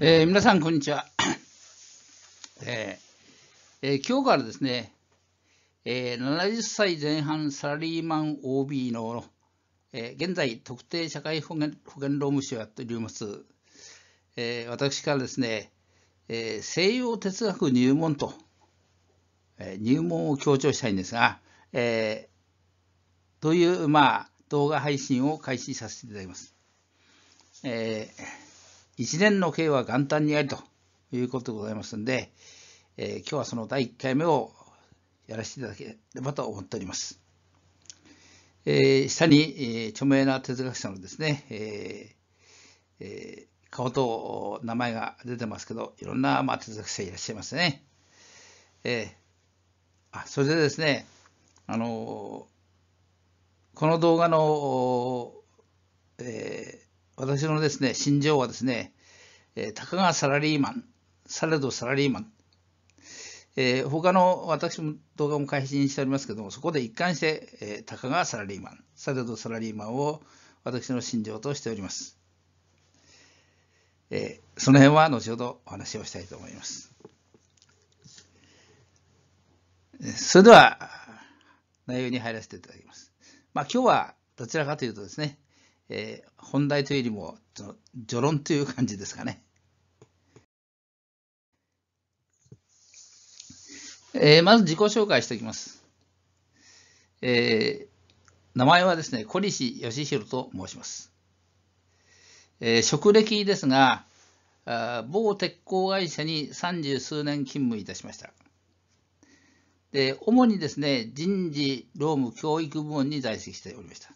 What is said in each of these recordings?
えー、皆さん、こんにちは。えーえー、今日からですね、えー、70歳前半サラリーマン OB の、えー、現在、特定社会保険保険労務士をやっております、えー、私からですね、えー、西洋哲学入門と、えー、入門を強調したいんですが、えー、という、まあ、動画配信を開始させていただきます。えー一年の刑は元旦にありということでございますんで、えー、今日はその第1回目をやらせていただければと思っております。えー、下に、えー、著名な哲学者のですね、えーえー、顔と名前が出てますけど、いろんな、まあ、哲学者いらっしゃいますね。えー、あそれでですね、あのこの動画の、えー、私のですね、心情はですね、えー、たかがサラリーマン、されどサラリーマン、えー、他の私も動画も配信しておりますけども、そこで一貫して、えー、たかがサラリーマン、されどサラリーマンを私の心情としております。えー、その辺は後ほどお話をしたいと思います。それでは、内容に入らせていただきます。まあ今日はどちらかというとですね、えー、本題というよりも、序論という感じですかね。えー、まず自己紹介しておきます。えー、名前はですね、小西義弘と申します。えー、職歴ですが、あ某鉄鋼会社に三十数年勤務いたしました。で主にですね、人事、労務、教育部門に在籍しておりました。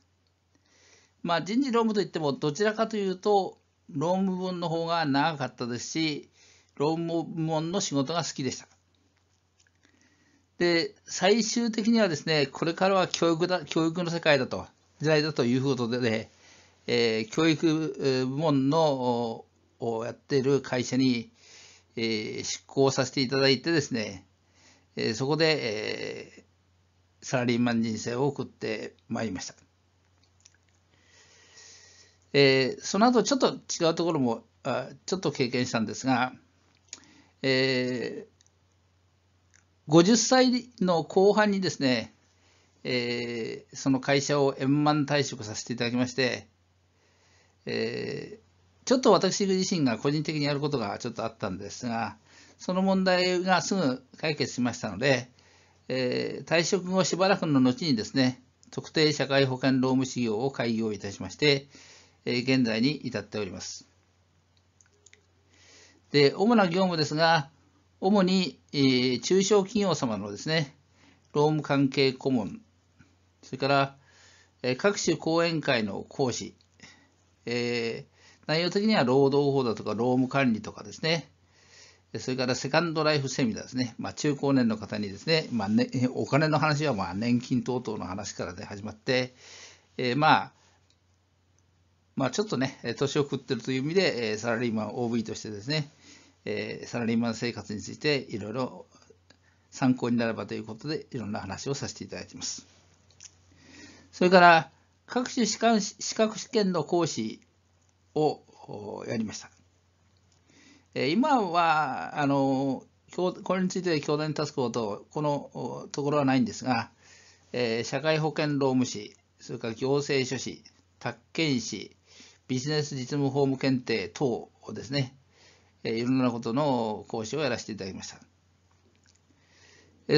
まあ、人事労務といってもどちらかというと労務部の方が長かったですし労務部門の仕事が好きでした。で最終的にはですねこれからは教育だ教育の世界だと時代だということで、ね、えー、教育部門のをやっている会社に、えー、執行させていただいてですね、えー、そこで、えー、サラリーマン人生を送ってまいりました。えー、その後ちょっと違うところもあちょっと経験したんですが、えー、50歳の後半にですね、えー、その会社を円満退職させていただきまして、えー、ちょっと私自身が個人的にやることがちょっとあったんですが、その問題がすぐ解決しましたので、えー、退職後しばらくの後にですね、特定社会保険労務士業を開業いたしまして、え現在に至っております。で、主な業務ですが、主に、え中小企業様のですね、労務関係顧問、それから、え各種講演会の講師、え内容的には労働法だとか労務管理とかですね、それからセカンドライフセミナーですね、まあ、中高年の方にですね、まあね、お金の話はまあ年金等々の話からで、ね、始まって、えー、まあ、まあ、ちょっとね、年を食ってるという意味で、サラリーマン OB としてですね、サラリーマン生活についていろいろ参考になればということで、いろんな話をさせていただいています。それから、各種資格試験の講師をやりました。今は、あの、これについて教団に立つこと、このところはないんですが、社会保険労務士、それから行政書士、宅建士、ビジネス実務法務検定等をですね、いろんなことの講師をやらせていただきました。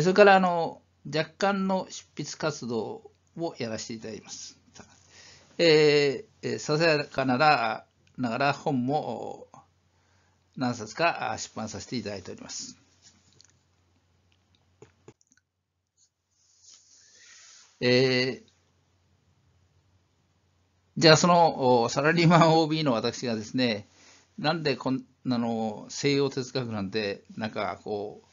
それからあの若干の執筆活動をやらせていただきます。えー、ささやかならながら本も何冊か出版させていただいております。えー、じゃあ、そのサラリーマン OB の私がですね、なんでこんなの西洋哲学なんて、なんかこう、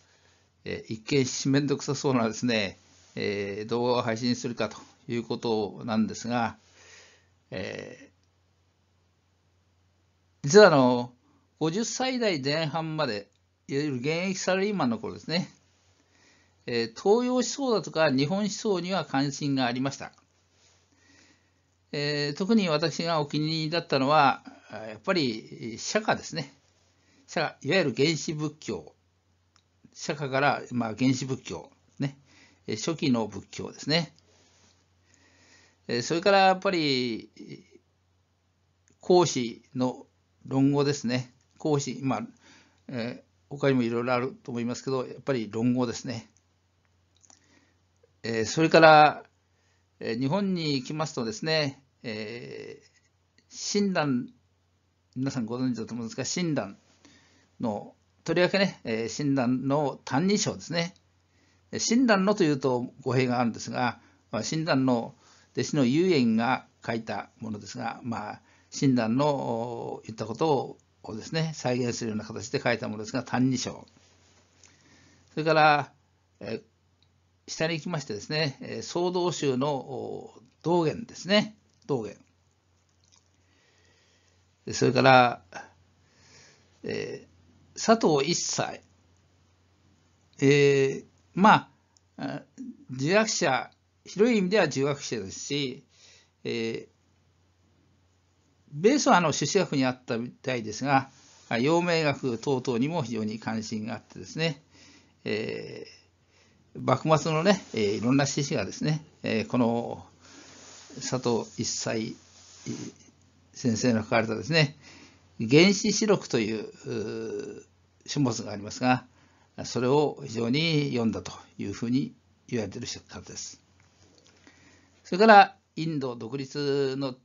え一見面倒くさそうなですね、えー、動画を配信するかということなんですが、えー、実はあの50歳代前半までいわゆる現役サラリーマンの頃ですね、えー、東洋思想だとか日本思想には関心がありましたえー、特に私がお気に入りだったのは、やっぱり釈迦ですね。釈迦、いわゆる原始仏教。釈迦から、まあ、原始仏教、ね。初期の仏教ですね。それからやっぱり、孔子の論語ですね。孔子、まあ、えー、他にもいろいろあると思いますけど、やっぱり論語ですね。えー、それから、えー、日本に来ますとですね、えー、親鸞、皆さんご存知だと思うんですが、親鸞の、とりわけね、えー、親鸞の「歎異抄」ですね。親鸞のというと語弊があるんですが、まあ、親鸞の弟子の遊園が書いたものですが、まあ、親鸞の言ったことをですね、再現するような形で書いたものですが、歎異抄。それから、えー、下に行きましてですね、えー、総道宗の道元ですね。峠。それから、えー、佐藤一切。えー、まあ、儒学者、広い意味では儒学者ですし、えー、ベースはあの朱子学にあったみたいですが、陽明学等々にも非常に関心があってですね、えー、幕末のね、えー、いろんな志士がですね、えー、この佐藤一斉先生の書かれたですね、原子四録という書物がありますが、それを非常に読んだというふうに言われている方です。それから、インド独立の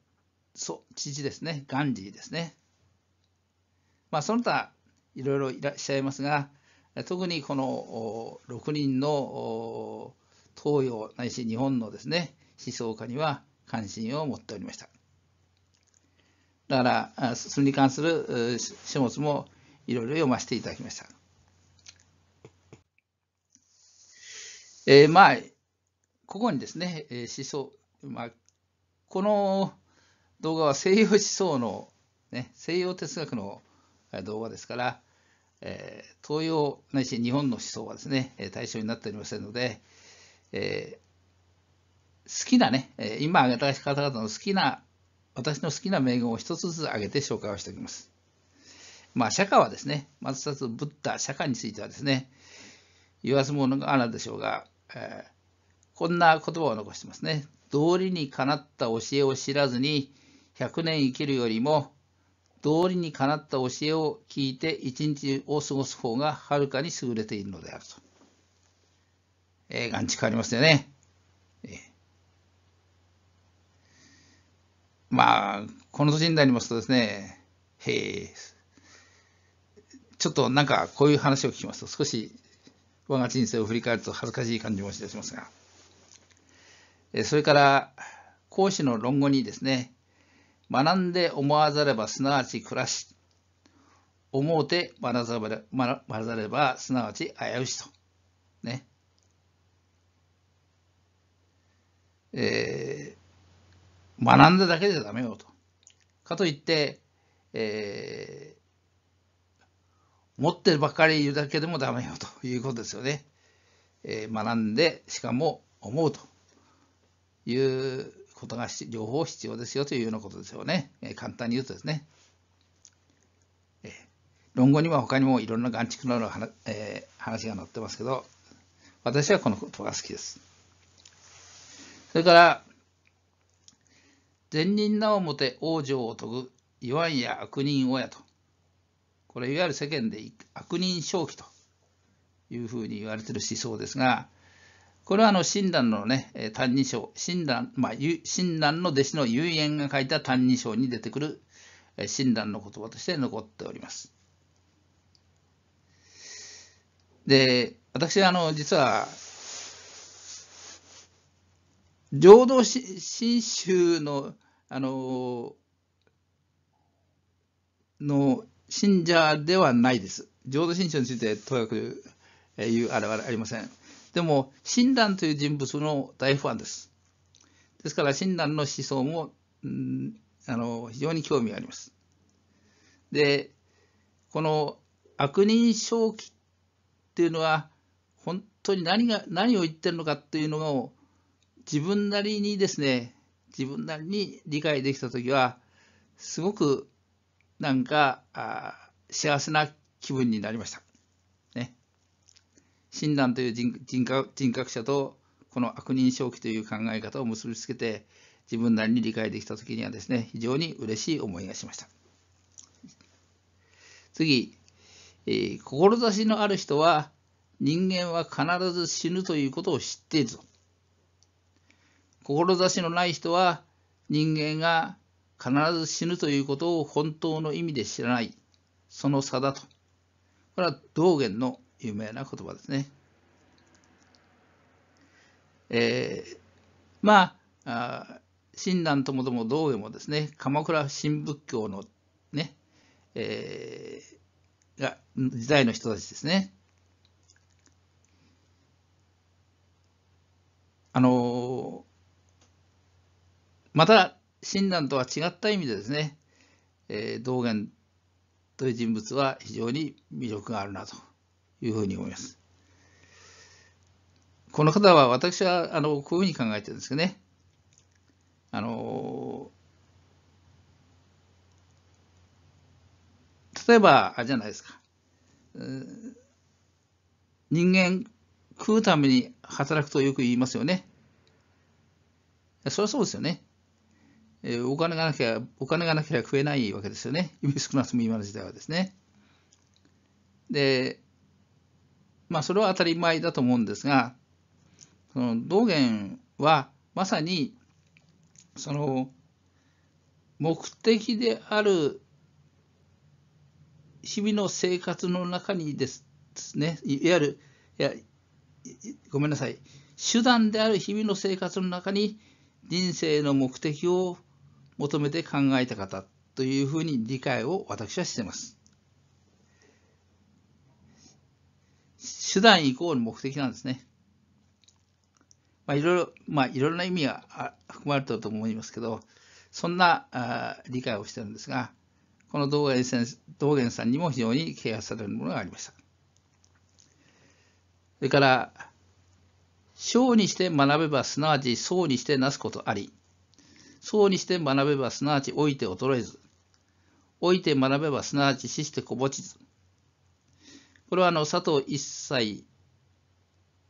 祖父ですね、ガンジーですね。まあ、その他、いろいろいらっしゃいますが、特にこの6人の東洋ないし日本のですね、思想家には関心を持っておりました。だから、それに関する書物もいろいろ読ませていただきました。えー、まあ、ここにですね、思想、まあ、この動画は西洋思想の、ね、西洋哲学の動画ですから、えー、東洋ないし日本の思想はですね、対象になっておりませんので、え好きなね、今挙げた方々の好きな、私の好きな名言を一つずつ挙げて紹介をしておきます。まあ、釈迦はですね、まず一つ、ブッダ、釈迦についてはですね、言わずものがあるでしょうが、えー、こんな言葉を残してますね。道理にかなった教えを知らずに100年生きるよりも、道理にかなった教えを聞いて一日を過ごす方がはるかに優れているのであると。えー、眼畜ありますよね。まあ、この年になりますとですね、へえ、ちょっとなんかこういう話を聞きますと少し我が人生を振り返ると恥ずかしい感じもいたしますが、えそれから講師の論語にですね、学んで思わざればすなわち暮らし、思うて学ばれ学ざればすなわち危うしと。ね。えー学んだだけじゃダメよと。かといって、えー、持ってるばっかりいるだけでもダメよということですよね。えー、学んで、しかも思うということが、両方必要ですよというようなことですよね。えー、簡単に言うとですね。えー、論語には他にもいろんな眼畜のような、えー、話が載ってますけど、私はこの言葉が好きです。それから、善人なおもて往生を遂ぐ、言わんや悪人親と。これいわゆる世間で悪人正気というふうに言われている思想ですが、これはあの親鸞のね、歎異抄、親鸞、まあ、親鸞の弟子の遊園が書いた歎異抄に出てくる親鸞の言葉として残っております。で、私はあの、実は浄土真宗の、あのの信者ではないです。浄土真宗についてとにかく言うあれはありません。でも、親鸞という人物の大ファンです。ですから、親鸞の思想も、うん、あの非常に興味があります。で、この悪人正気っていうのは、本当に何が何を言ってるのかっていうのを自分なりにですね、自分なりに理解できた時は、すごくなんかあ幸せな気分になりました。ね。親鸞という人人格人格者と、この悪人正気という考え方を結びつけて、自分なりに理解できた時にはですね、非常に嬉しい思いがしました。次、えー、志のある人は、人間は必ず死ぬということを知っていると。志のない人は人間が必ず死ぬということを本当の意味で知らない、その差だと。これは道元の有名な言葉ですね。えー、まあ、親鸞ともども道元もですね、鎌倉新仏教のね、えー、が時代の人たちですね。あのまた親鸞とは違った意味でですね、えー、道元という人物は非常に魅力があるなというふうに思います。この方は私はあのこういうふうに考えてるんですけどねあの例えばあれじゃないですか人間食うために働くとよく言いますよね。それはそうですよね。えお金がなきゃ、お金がなきゃ食えないわけですよね。指少なくとも今の時代はですね。で、まあそれは当たり前だと思うんですが、その道元はまさに、その、目的である日々の生活の中にですね、いわゆる、いや、ごめんなさい、手段である日々の生活の中に人生の目的を求めて考えた方というふうに理解を私はしています。手段イコール目的なんですね。まあ、いろいろ、まあ、いろいろな意味が含まれていると思いますけど、そんなあ理解をしてるんですが、この道元さん道元さんにも非常に啓発されるものがありました。それから、小にして学べばすなわちうにしてなすことあり、そうにして学べばすなわち老いて衰えず。老いて学べばすなわち死してこぼちず。これはあの佐藤一切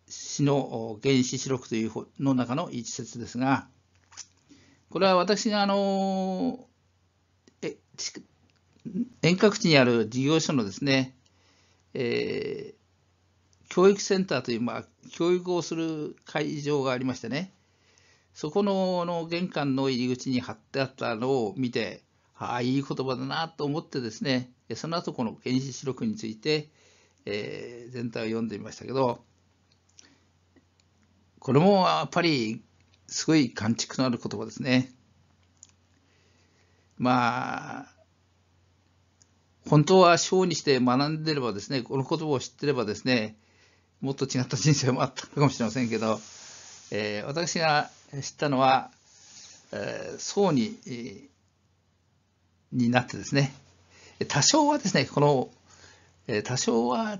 詩の原始四録というの中の一節ですが、これは私があの、え遠隔地にある事業所のですね、えー、教育センターという、まあ、教育をする会場がありましてね、そこのの玄関の入り口に貼ってあったのを見て、ああ、いい言葉だなと思ってですね、その後この原子四六について、えー、全体を読んでみましたけど、これもやっぱりすごい感触のある言葉ですね。まあ、本当は小にして学んでればですね、この言葉を知ってればですね、もっと違った人生もあったかもしれませんけど、えー、私が知ったのは、えー、層に、になってですね、多少はですね、この、えー、多少は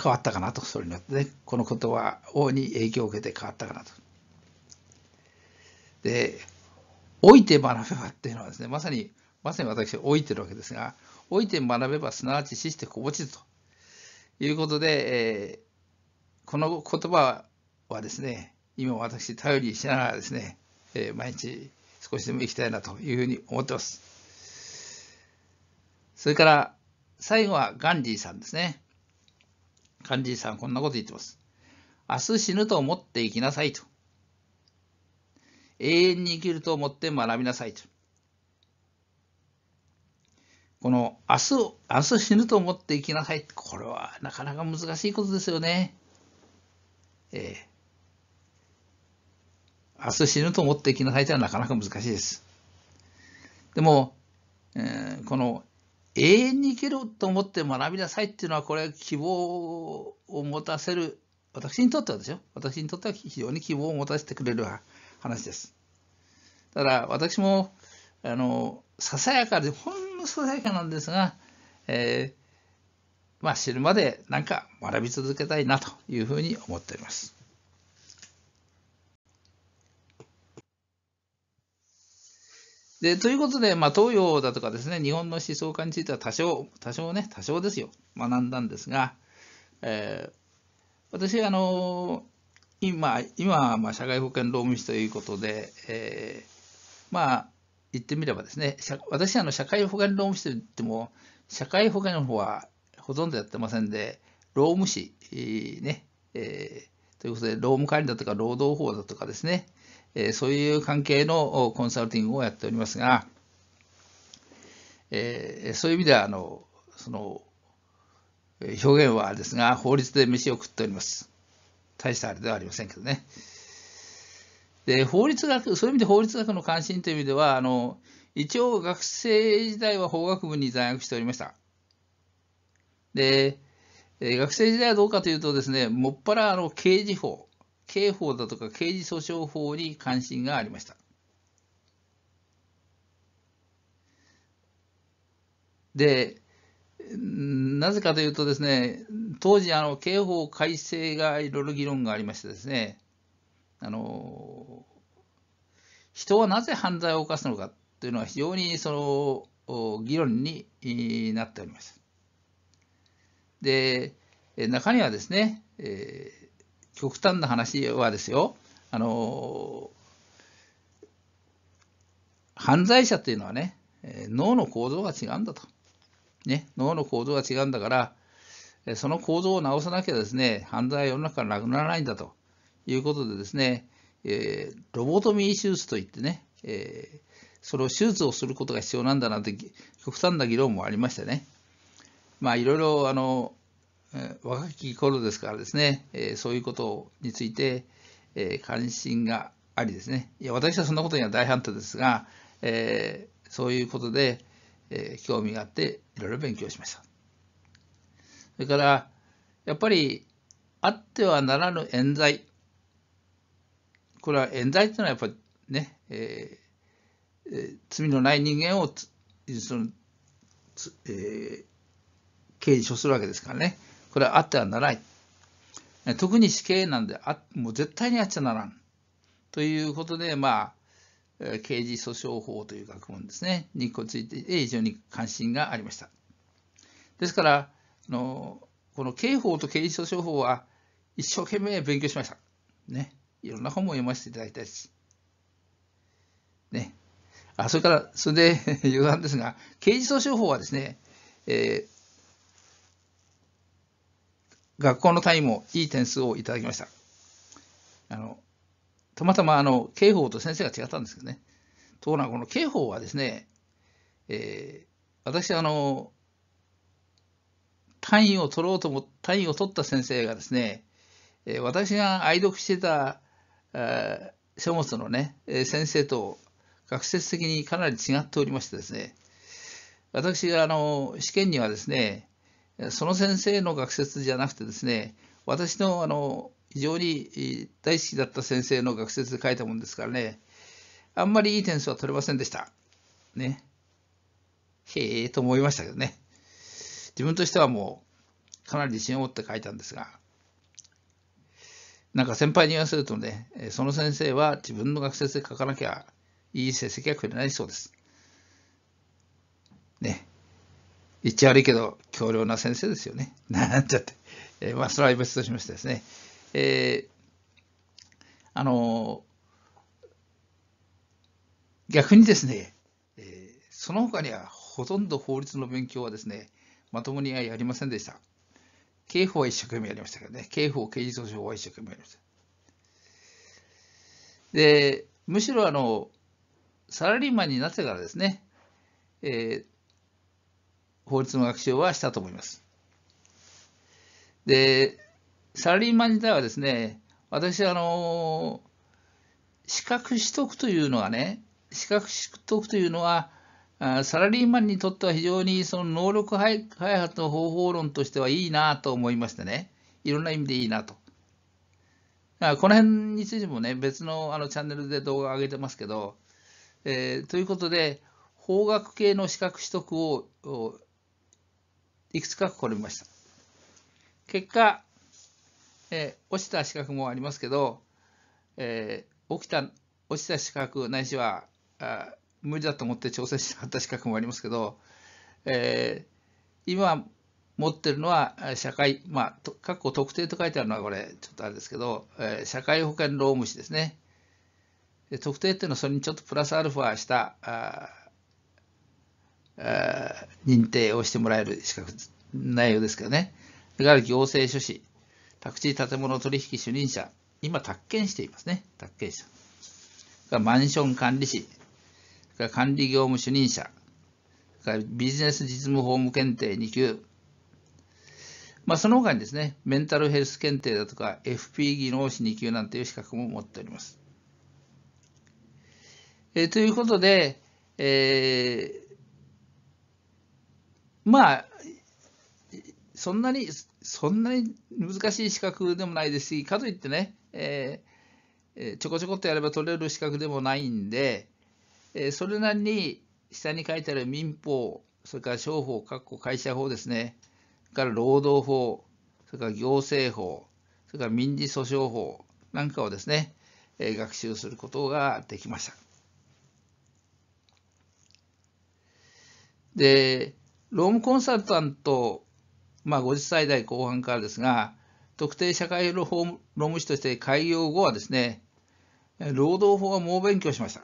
変わったかなと、それによってね、この言葉をに影響を受けて変わったかなと。で、老いて学べばっていうのはですね、まさに、まさに私、老いてるわけですが、老いて学べば、すなわち死してこぼちず」ということで、えー、この言葉はですね、今私頼りにしながらですね、えー、毎日少しでも行きたいなというふうに思ってます。それから最後はガンディーさんですね。ガンディーさんはこんなこと言ってます。明日死ぬと思って生きなさいと。永遠に生きると思って学びなさいと。この明日、明日死ぬと思って生きなさい。これはなかなか難しいことですよね。ええ明日死ぬと思って生きなさいというのはなかなか難しいです。でも、えー、この永遠に生きると思って学びなさいっていうのは、これは希望を持たせる、私にとってはですよ。私にとっては非常に希望を持たせてくれる話です。ただ私も、あの、ささやかで、ほんのささやかなんですが、えー、まあ、死ぬまでなんか学び続けたいなというふうに思っております。でということで、まあ、東洋だとかですね、日本の思想家については多少、多少ね、多少ですよ、学んだんですが、えー、私、あの今、今まあ、社会保険労務士ということで、えー、まあ、言ってみればですね、私、あの、社会保険労務士と言っても、社会保険の方はほとんどやってませんで、労務士、えー、ね、えー、ということで、労務管理だとか、労働法だとかですね、えそういう関係のコンサルティングをやっておりますが、えそういう意味ではあのその表現はですが法律で飯を食っております大したあれではありませんけどねで法律学そういう意味で法律学の関心という意味ではあの一応学生時代は法学部に在学しておりましたで学生時代はどうかというとですねもっぱらあの刑事法刑法だとか刑事訴訟法に関心がありました。で、なぜかというとですね、当時、あの刑法改正がいろいろ議論がありましてですね、あの人はなぜ犯罪を犯すのかというのは非常にその議論になっております。で、中にはですね、えー極端な話はですよ、あの犯罪者というのはね、脳の構造が違うんだと。ね、脳の構造が違うんだから、その構造を直さなきゃですね、犯罪は世の中からなくならないんだということでですね、えー、ロボトミー手術といってね、えー、それを手術をすることが必要なんだなんて極端な議論もありましてね、まあいろいろあの若き頃ですからですね、えそういうことについて、え関心がありですね、いや、私はそんなことには大反対ですが、えそういうことで、え興味があって、いろいろ勉強しました。それから、やっぱり、あってはならぬ冤罪。これは冤罪というのはやっぱりね、えーえー、罪のない人間をその、えー、刑事処するわけですからね。これはあってはならない。特に死刑なんであ、もう絶対にあっちゃならん。ということで、まあ、刑事訴訟法という学問ですね、について非常に関心がありました。ですから、あのこの刑法と刑事訴訟法は一生懸命勉強しました。ね。いろんな本も読ませていただいたし。ね。あ、それから、それで余談ですが、刑事訴訟法はですね、えー学校の単位もいい点数をいただきました。あのたまたまあの刑法と先生が違ったんですけどね。ところがこの刑法はですね、えー、私あの単位を取ろうとも単位を取った先生がですね、え私が愛読してた書物のね先生と学説的にかなり違っておりましてですね私があの試験にはですねその先生の学説じゃなくてですね私のあの非常に大好きだった先生の学説で書いたもんですからねあんまりいい点数は取れませんでした。ね。へえと思いましたけどね。自分としてはもうかなり自信を持って書いたんですが。なんか先輩に言わせるとね、その先生は自分の学説で書かなきゃいい成績はくれないそうです。ね。言っちゃ悪いけど、強烈な先生ですよね。なんちゃって。えー、まあ、それは別としましてですね。えー、あのー、逆にですね、えー、その他にはほとんど法律の勉強はですね、まともにはやりませんでした。刑法は一生懸命やりましたけどね、刑法、刑事訴訟は一生懸命やりました。で、むしろあの、サラリーマンになってからですね、えー、法律の学習はしたと思います。で、サラリーマン自体はですね、私、あの、資格取得というのはね、資格取得というのは、サラリーマンにとっては非常にその能力開発の方法論としてはいいなと思いましてね、いろんな意味でいいなと。この辺についてもね、別のあのチャンネルで動画を上げてますけど、えー、ということで、法学系の資格取得をいくつか試みました。結果、えー、落ちた資格もありますけど、えー、起きた、落ちた資格ないしはあ無理だと思って挑戦しなかった資格もありますけど、えー、今持ってるのは社会、まあ、とっこ特定と書いてあるのはこれ、ちょっとあれですけど、えー、社会保険労務士ですね。特定っていうのはそれにちょっとプラスアルファしたあ認定をしてもらえる資格、内容ですけどね。だから行政書士、宅地建物取引主任者、今、宅建していますね。宅建者。マンション管理士、管理業務主任者、ビジネス実務法務検定2級、まあ、その他にですね、メンタルヘルス検定だとか、FP 技能士2級なんていう資格も持っております。えということで、えー、まあ、そんなに、そんなに難しい資格でもないですし、かといってね、えー、ちょこちょこっとやれば取れる資格でもないんで、えー、それなりに下に書いてある民法、それから商法、括弧会社法ですね、それから労働法、それから行政法、それから民事訴訟法なんかをですね、えー、学習することができました。で、ロームコンサルタント、まあ、50歳代後半からですが、特定社会労務士として開業後はですね、労働法は猛勉強しました。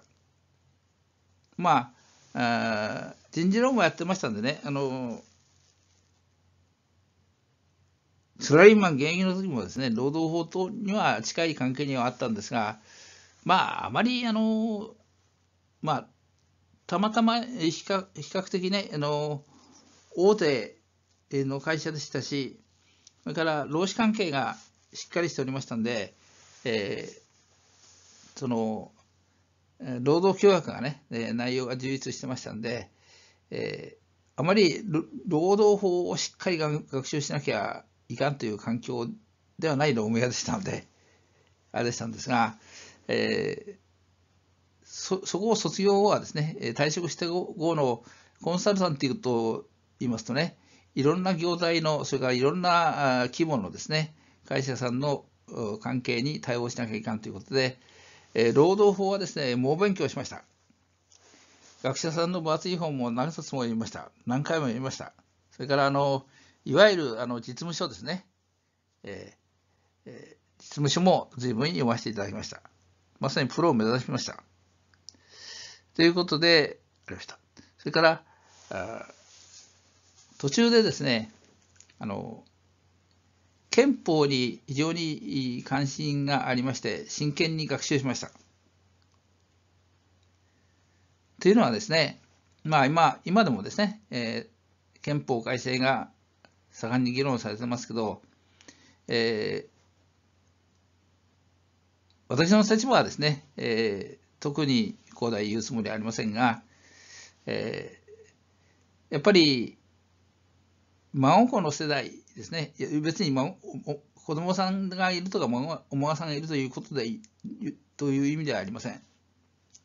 まあ、あ人事労務やってましたんでね、あの、スラリーマン現役の時もですね、労働法とには近い関係にはあったんですが、まあ、あまり、あの、まあ、たまたま比較比較的ね、あの、大手の会社でしたし、それから労使関係がしっかりしておりましたんで、えー、その労働協約がね、内容が充実してましたんで、えー、あまり労働法をしっかり学習しなきゃいかんという環境ではない労務屋でしたので、あれでしたんですが、えー、そそこを卒業後はですね、退職して後のコンサルタントと言いますとね、いろんな業態の、それからいろんな規模のですね、会社さんの関係に対応しなきゃいかんということで、え労働法はですね、猛勉強しました。学者さんの分厚い本も何冊も読みました。何回も読みました。それからあの、いわゆるあの実務書ですね、えーえー、実務書も随分読ませていただきました。まさにプロを目指しました。ということでありました。それから、あ途中でですねあの憲法に非常に関心がありまして真剣に学習しました。というのはですね、まあ、今今でもですね、えー、憲法改正が盛んに議論されてますけど、えー、私の立場はですね、えー、特に高大言うつもりはありませんが、えー、やっぱり孫子の世代ですね、別に孫子供さんがいるとか孫、お孫さんがいるということでという意味ではありません。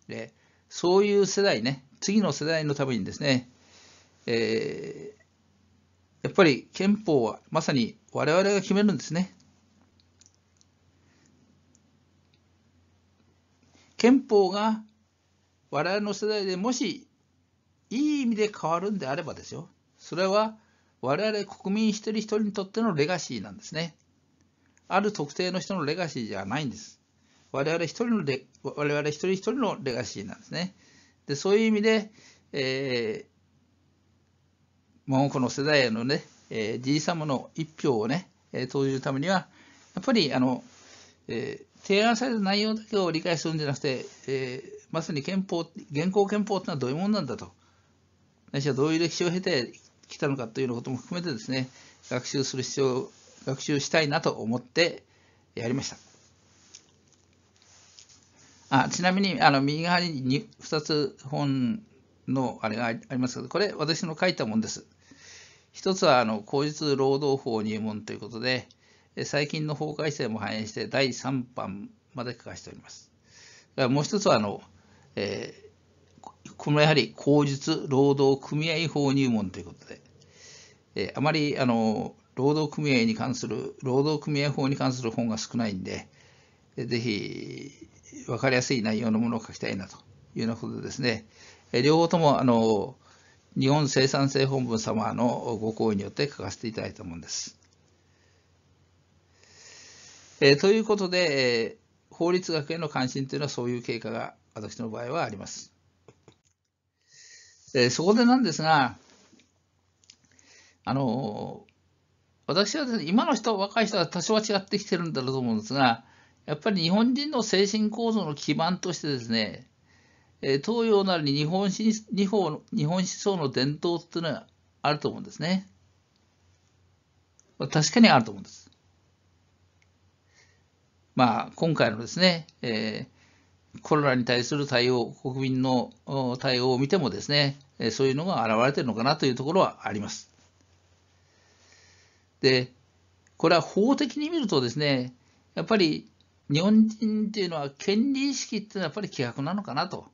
でそういう世代ね、次の世代のためにですね、えー、やっぱり憲法はまさに我々が決めるんですね。憲法が我々の世代でもしいい意味で変わるんであればですよ。それは我々国民一人一人にとってのレガシーなんですね。ある特定の人のレガシーじゃないんです。我々一人のレ、我々一人一人のレガシーなんですね。で、そういう意味で、えー、もうこの世代へのね、えー、じいさまの一票をね、えー、投じるためには、やっぱり、あの、えー、提案された内容だけを理解するんじゃなくて、えー、まさに憲法、現行憲法ってのはどういうものなんだと。私はどういう歴史を経て来たのかというようなことも含めてですね、学習する必要、学習したいなと思ってやりました。あちなみに、あの右側に 2, 2つ本のあれがありますけど、これ私の書いたもんです。一つは、あの、公立労働法入門ということで、最近の法改正も反映して第3版まで書かせております。もう一つは、あの、えーこのやはり口実労働組合法入門ということで、えあまりあの労働組合に関する、労働組合法に関する本が少ないんで、ぜひ分かりやすい内容のものを書きたいなというようなことですね、え両方ともあの日本生産性本部様のご行為によって書かせていただいたものです。えということで、法律学への関心というのはそういう経過が私の場合はあります。えそこでなんですが、あの私はです、ね、今の人、若い人は多少は違ってきてるんだろうと思うんですが、やっぱり日本人の精神構造の基盤としてですね、え東洋なり日本日本日本思想の伝統っていうのはあると思うんですね。確かにあると思うんです。まあ、今回のですね、えーコロナに対する対応、国民の対応を見てもですね、そういうのが現れてるのかなというところはあります。で、これは法的に見るとですね、やっぱり日本人っていうのは権利意識っていうのはやっぱり希薄なのかなと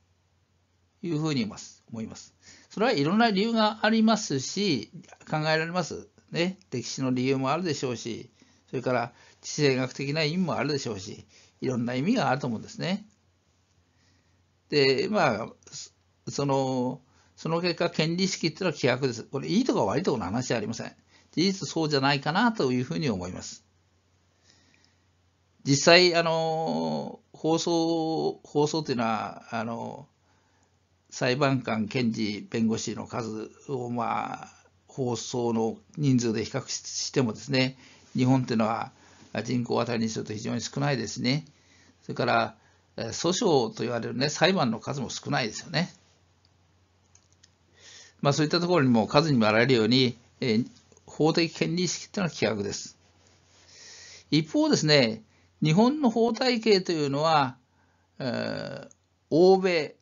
いうふうに思います。思います。それはいろんな理由がありますし、考えられます。ね、歴史の理由もあるでしょうし、それから地政学的な意味もあるでしょうし、いろんな意味があると思うんですね。で、まあ、その、その結果、権利意識っていうのは希薄です。これ、いいとか悪いとかの話じゃありません。事実そうじゃないかなというふうに思います。実際、あの、放送、放送というのは、あの、裁判官、検事、弁護士の数を、まあ、放送の人数で比較してもですね、日本というのは人口当たりにすると非常に少ないですね。それから、訴訟と言われる、ね、裁判の数も少ないですよね。まあ、そういったところにも数にもあられるように、えー、法的権利意識というのは希薄です。一方ですね、日本の法体系というのは、えー、欧米、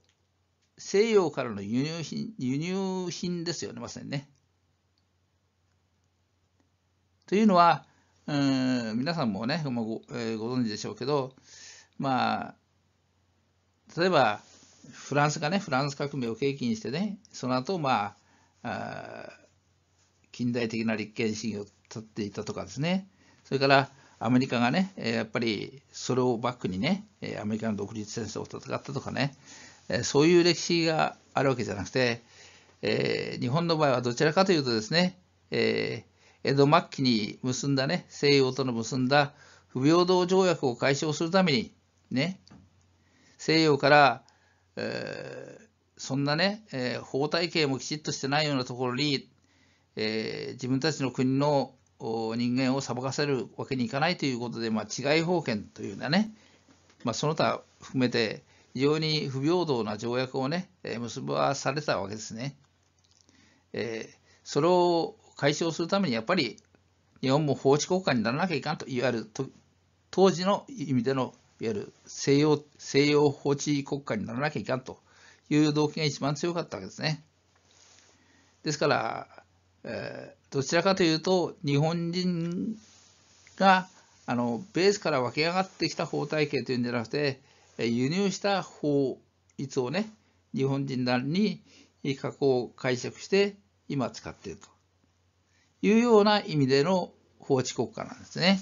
西洋からの輸入品輸入品ですよね、まさにね。というのは、うん皆さんもねご,、えー、ご存知でしょうけど、まあ、例えばフランスがねフランス革命を契機にしてねその後まあ近代的な立憲主義を立っていたとかですねそれからアメリカがねやっぱりそれをバックにねアメリカの独立戦争を戦ったとかねそういう歴史があるわけじゃなくて、えー、日本の場合はどちらかというとですね、えー、江戸末期に結んだね西洋との結んだ不平等条約を解消するためにね西洋から、えー、そんなね、えー、体系もきちっとしてないようなところに、えー、自分たちの国の人間を裁かせるわけにいかないということで、まあ、違い保険というようなね、まあ、その他含めて非常に不平等な条約をね、えー、結ばされたわけですね。えー、それを解消するためにやっぱり日本も法治国家にならなきゃいかんといわゆる当時の意味でのいわゆる西洋西洋法治国家にならなきゃいかんという動機が一番強かったわけですね。ですから、えー、どちらかというと日本人があのベースから湧き上がってきた法体系というんじゃなくて輸入した法律をね日本人なりに加工解釈して今使っているというような意味での法治国家なんですね。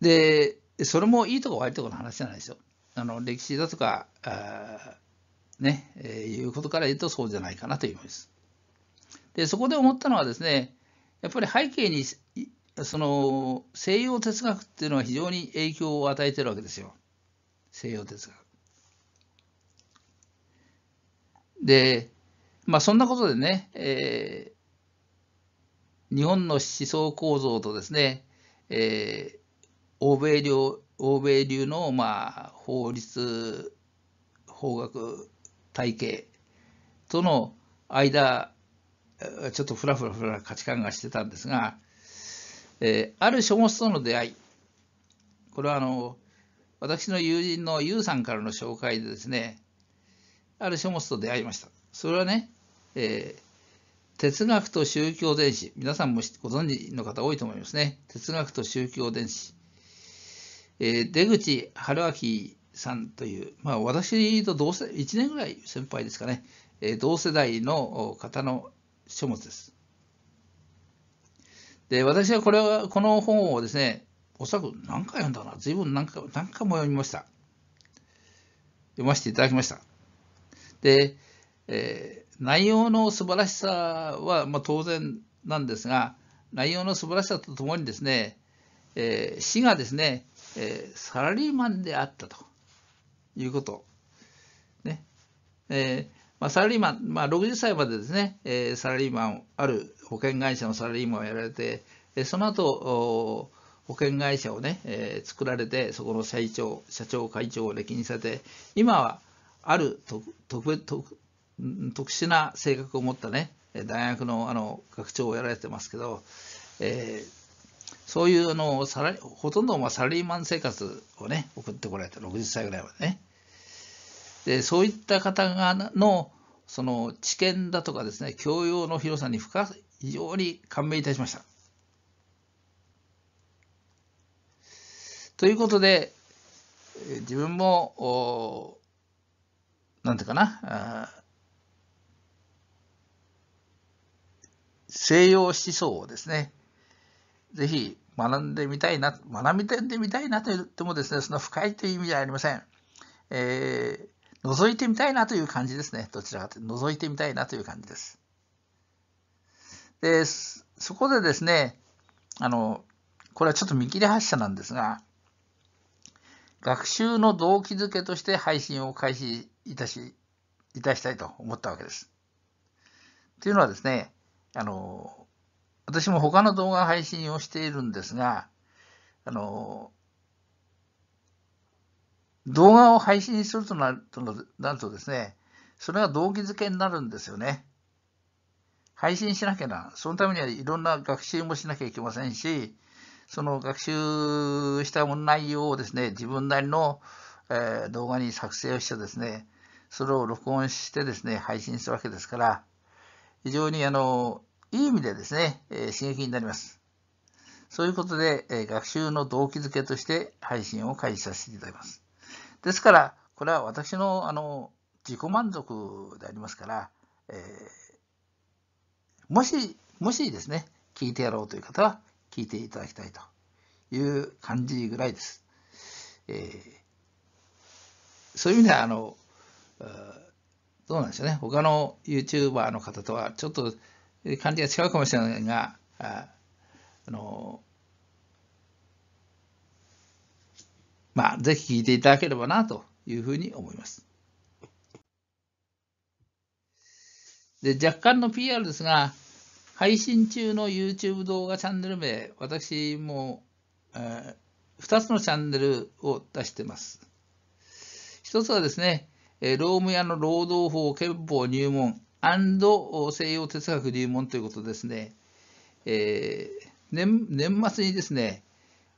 で、それもいいとこ悪いとこの話じゃないですよ。あの歴史だとか、あね、えー、いうことから言うとそうじゃないかなと思います。で、そこで思ったのはですね、やっぱり背景に、その西洋哲学っていうのは非常に影響を与えてるわけですよ。西洋哲学。で、まあそんなことでね、えー、日本の思想構造とですね、えー、欧米流欧米流のまあ法律法学体系との間ちょっとふらふらふら価値観がしてたんですが、えー、ある書物との出会いこれはあの私の友人のユウさんからの紹介でですねある書物と出会いましたそれはね、えー哲学と宗教伝子皆さんもご存知の方多いと思いますね哲学と宗教伝子え出口春明さんという、まあ、私と同世1年ぐらい先輩ですかね、え同世代の方の書物です。で、私はこれは、この本をですね、おそらく何回読んだかな、随分何回何回も読みました。読ませていただきました。で、えー、内容の素晴らしさは、まあ、当然なんですが、内容の素晴らしさとともにですね、えー、詩がですね、えー、サラリーマンであったということ。ねえーまあ、サラリーマン、まあ、60歳までですね、えー、サラリーマン、ある保険会社のサラリーマンをやられて、えー、その後、保険会社をね、えー、作られて、そこの社長、社長、会長を歴任されて、今はある特特特殊な性格を持ったね、大学のあの学長をやられてますけど、えーそういうあのサラほとんどまあサラリーマン生活をね送ってこられた60歳ぐらいまでねでそういった方がのその知見だとかですね教養の広さに深非常に感銘いたしました。ということで自分も何ていうかな西洋思想をですねぜひ学んでみたいな、学びてみたいなと言ってもですね、その深いという意味ではありません。えー、覗いてみたいなという感じですね。どちらかというと、覗いてみたいなという感じです。で、そこでですね、あの、これはちょっと見切り発車なんですが、学習の動機づけとして配信を開始いたし、いたしたいと思ったわけです。というのはですね、あの、私も他の動画配信をしているんですが、あの、動画を配信するとなるとなるとですね、それが動機づけになるんですよね。配信しなきゃな。そのためにはいろんな学習もしなきゃいけませんし、その学習した内容をですね、自分なりの、え動画に作成をしてですね、それを録音してですね、配信するわけですから、非常にあの、いい意味でですね、え刺激になります。そういうことで、え学習の動機づけとして配信を開始させていただきます。ですから、これは私のあの自己満足でありますから、えー、もし、もしですね、聞いてやろうという方は、聞いていただきたいという感じぐらいです。えー、そういう意味では、あの、どうなんでしょうね、他の YouTuber の方とはちょっと感じが違うかもしれませんが、あのまあ、ぜひ聞いていただければなというふうに思います。で若干の PR ですが、配信中の YouTube 動画チャンネル名、私も、えー、2つのチャンネルを出してます。1つはですね、え労務屋の労働法憲法入門アンド西洋哲学入門ということですね、えー、年年末にですね、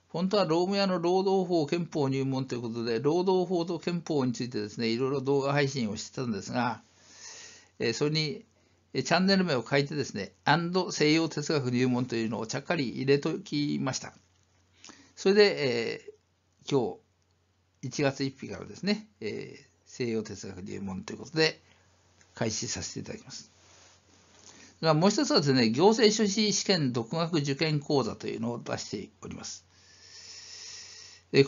本当はローム屋の労働法憲法入門ということで、労働法と憲法についてですね、いろいろ動画配信をしてたんですが、えー、それにチャンネル名を書いてですね、アンド西洋哲学入門というのをちゃっかり入れときました。それで、えー、今日1月1日からですね、えー、西洋哲学入門ということで、開始させていただきます。もう一つはですね、行政書士試験独学受験講座というのを出しております。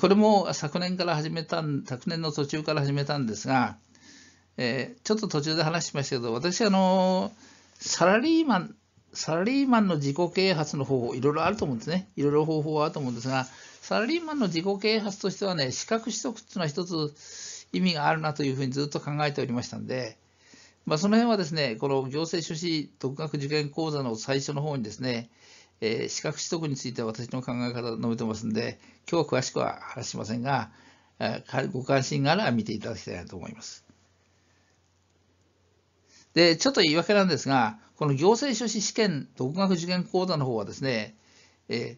これも昨年から始めた、昨年の途中から始めたんですが、えちょっと途中で話しましたけど、私、あのサラリーマン、サラリーマンの自己啓発の方法、いろいろあると思うんですね。いろいろ方法はあると思うんですが、サラリーマンの自己啓発としてはね、資格取得っていうのは一つ意味があるなというふうにずっと考えておりましたんで、まあ、その辺はですね、この行政書士独学受験講座の最初の方にですね、えー、資格取得について私の考え方を述べてますんで、今日は詳しくは話しませんが、ご関心があれば見ていただきたいなと思います。で、ちょっと言い訳なんですが、この行政書士試験独学受験講座の方はですね、え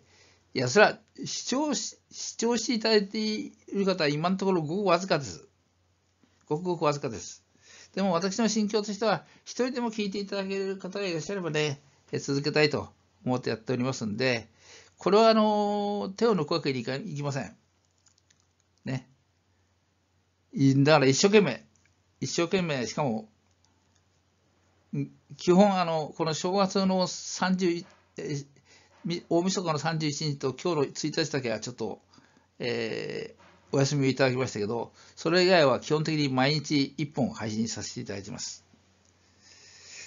ー、いや、それは視聴し視聴していただいている方は今のところごくわずかです。ごくごくわずかです。でも私の心境としては、一人でも聞いていただける方がいらっしゃればね、続けたいと思ってやっておりますんで、これはあの手を抜くわけにいかいきません。ね。だから一生懸命、一生懸命、しかも、基本あの、この正月の3 1大晦日の31日と今日の1日だけはちょっと、えー、お休みをいただきましたけど、それ以外は基本的に毎日1本配信させていただいてます。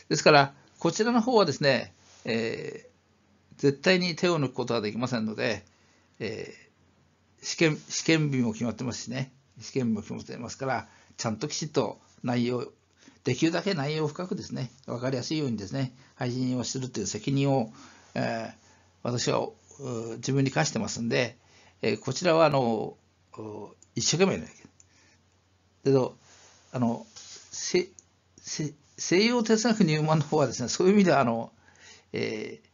ですから、こちらの方はですね、えー、絶対に手を抜くことはできませんので、えー、試験、試験日も決まってますしね、試験日も決まってますから、ちゃんときちっと内容、できるだけ内容を深くですね、分かりやすいようにですね、配信をするという責任を、えー、私は自分に課してますんで、えー、こちらはあの一生懸命やるけどあの西洋哲学入門の方はですねそういう意味ではあの、えー、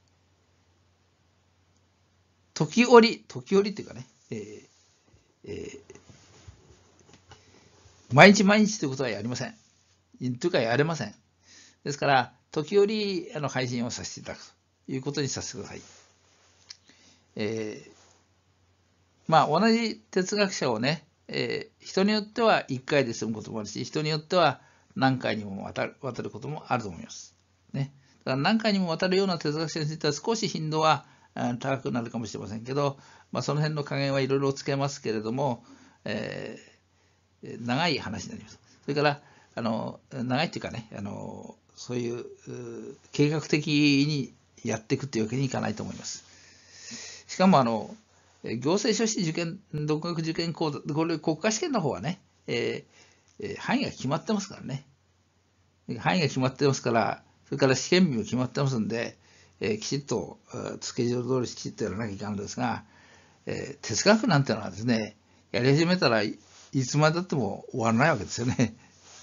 時折時折っていうかね、えーえー、毎日毎日ということはやりませんというかやれませんですから時折あの配信をさせていただくということにさせてください。えーまあ、同じ哲学者をね、えー、人によっては1回で済むこともあるし、人によっては何回にもわたる渡ることもあると思います。ね、だから何回にもわたるような哲学者については少し頻度は高くなるかもしれませんけど、まあ、その辺の加減はいろいろつけますけれども、えー、長い話になります。それからあの長いっていうかねあのそういう計画的にやっていくというわけにいかないと思います。しかもあの行政書士受験、独学受験講座、これ国家試験の方はね、えー、範囲が決まってますからね。範囲が決まってますから、それから試験日も決まってますんで、えー、きちっと、スケジュール通りきちっとやらなきゃいけないんですが、えー、哲学なんてのはですね、やり始めたらいつまでたっても終わらないわけですよね。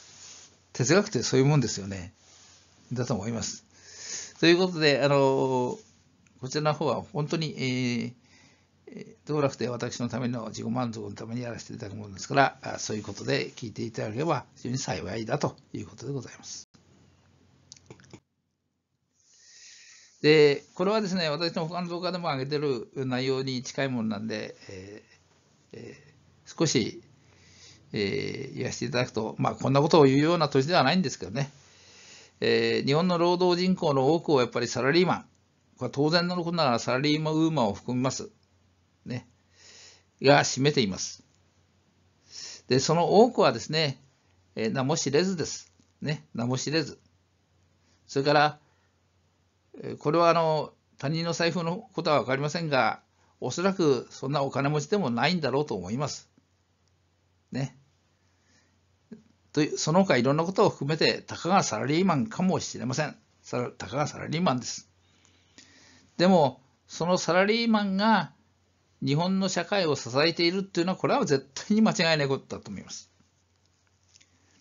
哲学ってそういうもんですよね。だと思います。ということで、あのこちらの方は本当に、えー道楽で私のための自己満足のためにやらせていただくものですから、そういうことで聞いていただければ非常に幸いだということでございます。で、これはですね、私の他の動画でも上げてる内容に近いものなんで、えーえー、少し、えー、言わせていただくと、まあ、こんなことを言うような年ではないんですけどね、えー、日本の労働人口の多くをやっぱりサラリーマン、これは当然のことながらサラリーマンウーマンを含みます。ね、が占めています。で、その多くはですね、え名も知れずです。ね、名も知れず。それから、これはあの他人の財布のことは分かりませんが、おそらくそんなお金持ちでもないんだろうと思います。ね。というその他いろんなことを含めて、たかがサラリーマンかもしれません。たかがサラリーマンです。でも、そのサラリーマンが日本の社会を支えているっていうのは、これは絶対に間違いないことだと思います。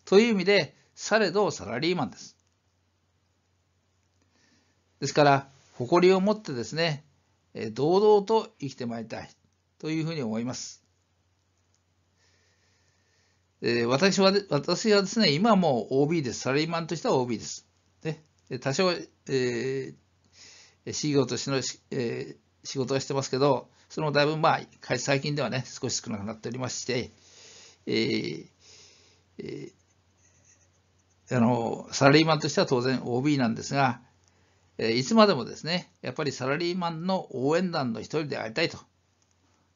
という意味で、されどサラリーマンです。ですから、誇りを持ってですね、堂々と生きてまいりたいというふうに思います。私は私はですね、今も OB です。サラリーマンとしては OB です。ね、多少、えー、事業としての、えー、仕事はしてますけど、それもだいぶまあ、最近ではね、少し少なくなっておりまして、えーえー、あのサラリーマンとしては当然 OB なんですが、えー、いつまでもですね、やっぱりサラリーマンの応援団の一人でありたいと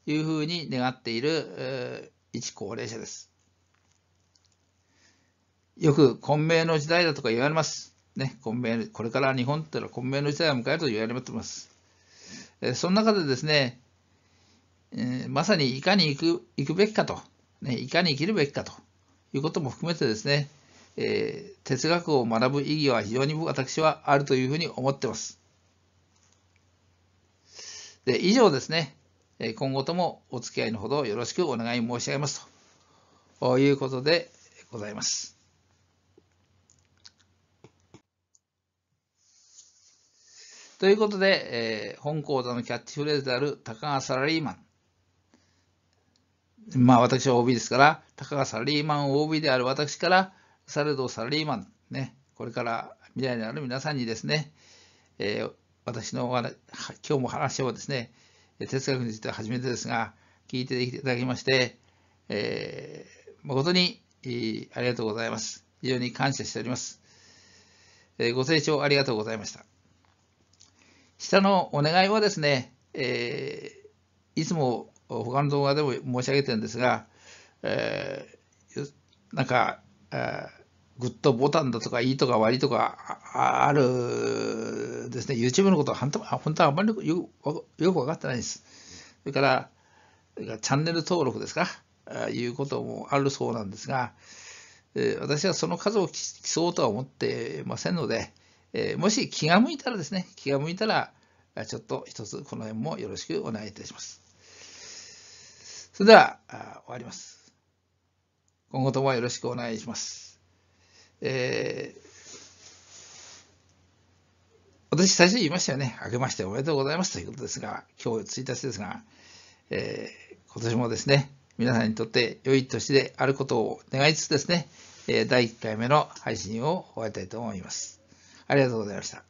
いうふうに願っている、えー、一高齢者です。よく混迷の時代だとか言われます。ね、混迷これから日本ってのは混迷の時代を迎えると言われてます。その中でですね、えまさにいかに行く行くべきかと、ね、いかに生きるべきかということも含めてですね、え哲学を学ぶ意義は非常に私はあるというふうに思ってます。で以上ですね、今後ともお付き合いのほどよろしくお願い申し上げますということでございます。ということで、えー、本講座のキャッチフレーズである、たかがサラリーマン。まあ私は OB ですから、たかがサラリーマン OB である私から、されどサラリーマン、ね、これから未来のある皆さんにですね、えー、私の話、今日も話をですね、哲学については初めてですが、聞いていただきまして、えー、誠に、えー、ありがとうございます。非常に感謝しております。えー、ご清聴ありがとうございました。下のお願いはですね、えー、いつも他の動画でも申し上げてるんですが、えー、なんか、えー、グッドボタンだとか、いいとか悪いとかあるですね、YouTube のことは本当はあんまりよよく分かってないです。それから、チャンネル登録ですか、いうこともあるそうなんですが、私はその数を競おうとは思ってませんので、えー、もし気が向いたらですね、気が向いたら、ちょっと一つこの辺もよろしくお願いいたします。それでは、終わります。今後ともよろしくお願いします。えー、私、最初に言いましたよね。あけましておめでとうございますということですが、今日1日ですが、えー、今年もですね、皆さんにとって良い年であることを願いつつですね、え第1回目の配信を終えたいと思います。ありがとうございました。